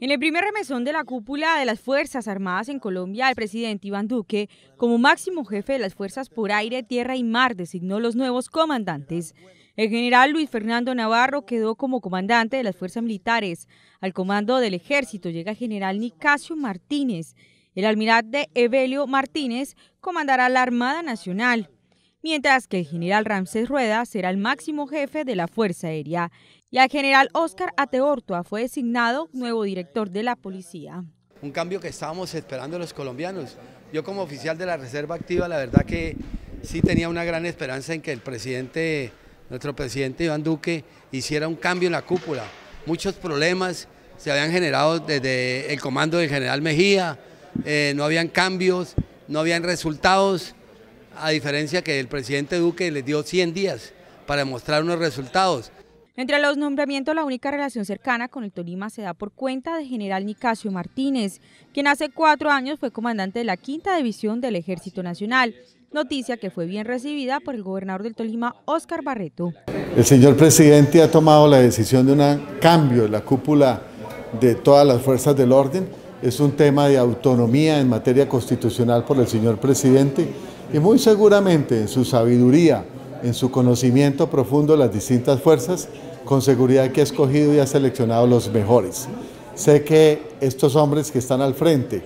En el primer remesón de la cúpula de las Fuerzas Armadas en Colombia, el presidente Iván Duque, como máximo jefe de las Fuerzas por Aire, Tierra y Mar, designó los nuevos comandantes. El general Luis Fernando Navarro quedó como comandante de las Fuerzas Militares. Al comando del ejército llega el general Nicasio Martínez. El almirante Evelio Martínez comandará la Armada Nacional mientras que el general Ramsés Rueda será el máximo jefe de la Fuerza Aérea y al general Óscar Ateortua fue designado nuevo director de la policía. Un cambio que estábamos esperando los colombianos. Yo como oficial de la Reserva Activa, la verdad que sí tenía una gran esperanza en que el presidente, nuestro presidente Iván Duque, hiciera un cambio en la cúpula. Muchos problemas se habían generado desde el comando del general Mejía, eh, no habían cambios, no habían resultados a diferencia que el presidente Duque les dio 100 días para mostrar unos resultados. Entre los nombramientos, la única relación cercana con el Tolima se da por cuenta de general Nicasio Martínez, quien hace cuatro años fue comandante de la quinta división del Ejército Nacional, noticia que fue bien recibida por el gobernador del Tolima, Óscar Barreto. El señor presidente ha tomado la decisión de un cambio en la cúpula de todas las fuerzas del orden. Es un tema de autonomía en materia constitucional por el señor presidente y muy seguramente en su sabiduría, en su conocimiento profundo de las distintas fuerzas, con seguridad que ha escogido y ha seleccionado los mejores. Sé que estos hombres que están al frente,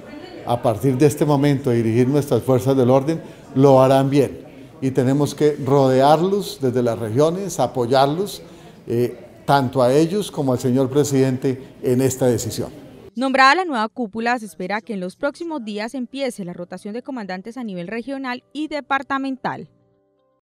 a partir de este momento, a dirigir nuestras fuerzas del orden, lo harán bien. Y tenemos que rodearlos desde las regiones, apoyarlos, eh, tanto a ellos como al señor presidente, en esta decisión. Nombrada la nueva cúpula, se espera que en los próximos días empiece la rotación de comandantes a nivel regional y departamental.